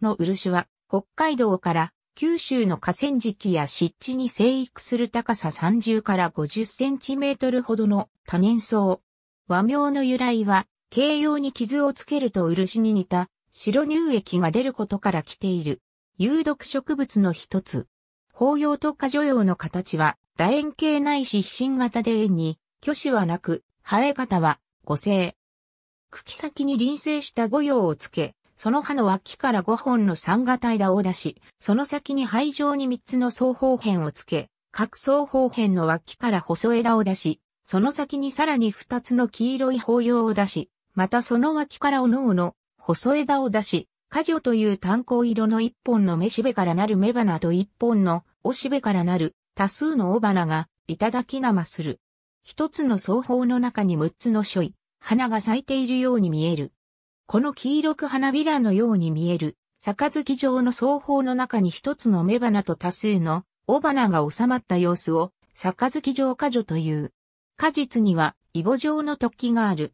の漆は、北海道から九州の河川敷や湿地に生育する高さ30から50センチメートルほどの多年草。和名の由来は、形容に傷をつけると漆に似た白乳液が出ることから来ている。有毒植物の一つ。法葉と過剰葉の形は楕円形ないし飛信型で円に、虚子はなく、生え方は五星。茎先に臨生した五葉をつけ、その葉の脇から5本の三型枝を出し、その先に灰状に3つの双方辺をつけ、各双方辺の脇から細枝を出し、その先にさらに2つの黄色い包葉を出し、またその脇からおのおの細枝を出し、果樹という炭鉱色の一本の雌しべからなる雌花と一本の雄しべからなる多数の雄花がいただきが増する。一つの双方の中に6つの所位、花が咲いているように見える。この黄色く花びらのように見える、杯状の双方の中に一つの雌花と多数の雄花が収まった様子を、杯状果樹という。果実には、イボ状の突起がある。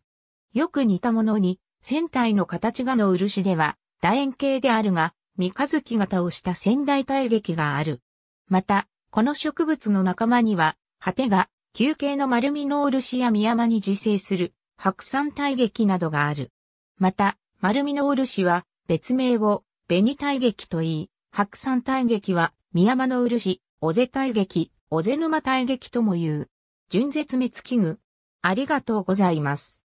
よく似たものに、船体の形がの漆では、楕円形であるが、三日月型をした仙台大劇がある。また、この植物の仲間には、果てが、球形の丸みの漆や宮間に自生する、白山大劇などがある。また、丸美の漆は別名を紅大劇と言い、白山大劇は宮間の漆、尾瀬大劇、尾瀬沼大劇とも言う。純絶滅危惧。ありがとうございます。